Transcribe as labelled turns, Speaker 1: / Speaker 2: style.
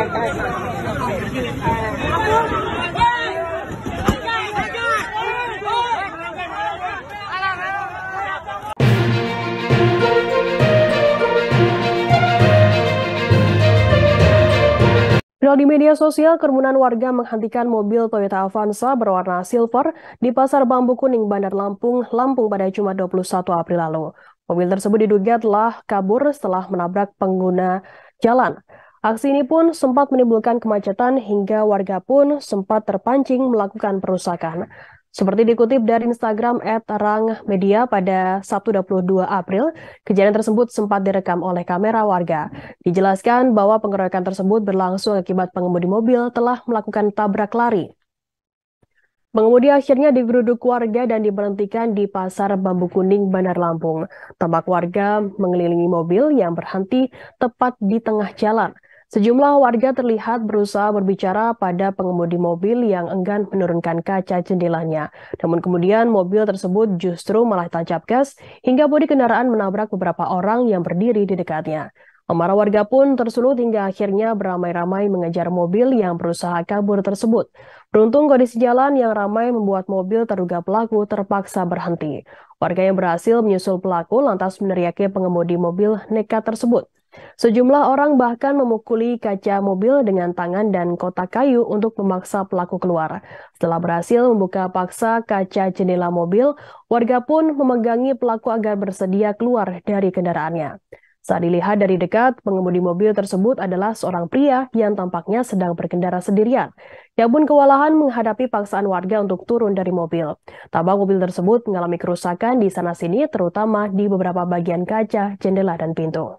Speaker 1: Viral di media sosial, kerumunan warga menghentikan mobil Toyota Avanza berwarna silver di Pasar Bambu Kuning, Bandar Lampung, Lampung pada Jumat 21 April lalu. Mobil tersebut diduga telah kabur setelah menabrak pengguna jalan. Aksi ini pun sempat menimbulkan kemacetan hingga warga pun sempat terpancing melakukan perusakan. Seperti dikutip dari Instagram Media pada Sabtu 22 April, kejadian tersebut sempat direkam oleh kamera warga. Dijelaskan bahwa pengeroyokan tersebut berlangsung akibat pengemudi mobil telah melakukan tabrak lari. Pengemudi akhirnya digeruduk warga dan diberhentikan di Pasar Bambu Kuning, Bandar Lampung. Tampak warga mengelilingi mobil yang berhenti tepat di tengah jalan. Sejumlah warga terlihat berusaha berbicara pada pengemudi mobil yang enggan menurunkan kaca jendelanya. Namun kemudian mobil tersebut justru malah tancap gas hingga bodi kendaraan menabrak beberapa orang yang berdiri di dekatnya. Amarah warga pun tersulut hingga akhirnya beramai-ramai mengejar mobil yang berusaha kabur tersebut. Beruntung kondisi jalan yang ramai membuat mobil terduga pelaku terpaksa berhenti. Warga yang berhasil menyusul pelaku lantas meneriaki pengemudi mobil nekat tersebut. Sejumlah orang bahkan memukuli kaca mobil dengan tangan dan kotak kayu untuk memaksa pelaku keluar. Setelah berhasil membuka paksa kaca jendela mobil, warga pun memegangi pelaku agar bersedia keluar dari kendaraannya. Saat dilihat dari dekat, pengemudi mobil tersebut adalah seorang pria yang tampaknya sedang berkendara sendirian. Ia pun kewalahan menghadapi paksaan warga untuk turun dari mobil. tabang mobil tersebut mengalami kerusakan di sana-sini, terutama di beberapa bagian kaca, jendela, dan pintu.